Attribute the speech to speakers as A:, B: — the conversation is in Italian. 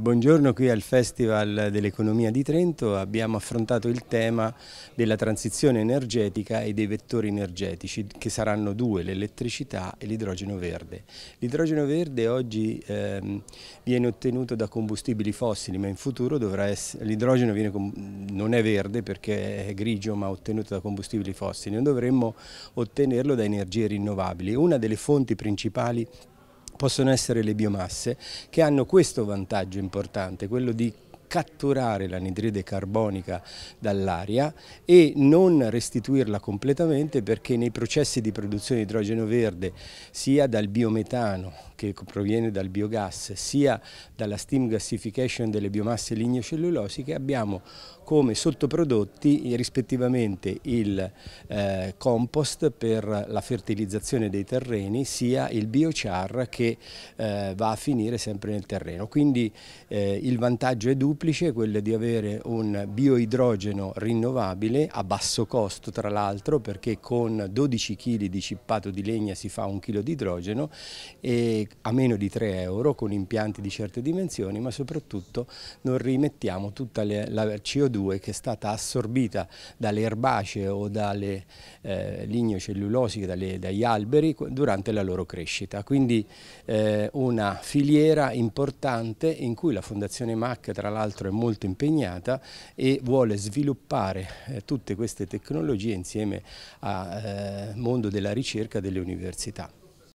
A: Buongiorno, qui al Festival dell'Economia di Trento abbiamo affrontato il tema della transizione energetica e dei vettori energetici che saranno due, l'elettricità e l'idrogeno verde. L'idrogeno verde oggi ehm, viene ottenuto da combustibili fossili ma in futuro dovrà essere, l'idrogeno non è verde perché è grigio ma ottenuto da combustibili fossili, noi dovremmo ottenerlo da energie rinnovabili. Una delle fonti principali possono essere le biomasse che hanno questo vantaggio importante, quello di catturare l'anidride carbonica dall'aria e non restituirla completamente perché nei processi di produzione di idrogeno verde sia dal biometano che proviene dal biogas sia dalla steam gasification delle biomasse lignocellulosiche abbiamo come sottoprodotti rispettivamente il eh, compost per la fertilizzazione dei terreni sia il biochar che eh, va a finire sempre nel terreno. Quindi eh, il vantaggio è duplice, quello di avere un bioidrogeno rinnovabile a basso costo tra l'altro perché con 12 kg di cippato di legna si fa un chilo di idrogeno e a meno di 3 euro con impianti di certe dimensioni, ma soprattutto non rimettiamo tutta le, la CO2 che è stata assorbita dalle erbacee o dalle eh, lignocellulosi, dalle, dagli alberi durante la loro crescita. Quindi eh, una filiera importante in cui la Fondazione MAC tra l'altro è molto impegnata e vuole sviluppare eh, tutte queste tecnologie insieme al eh, mondo della ricerca delle università.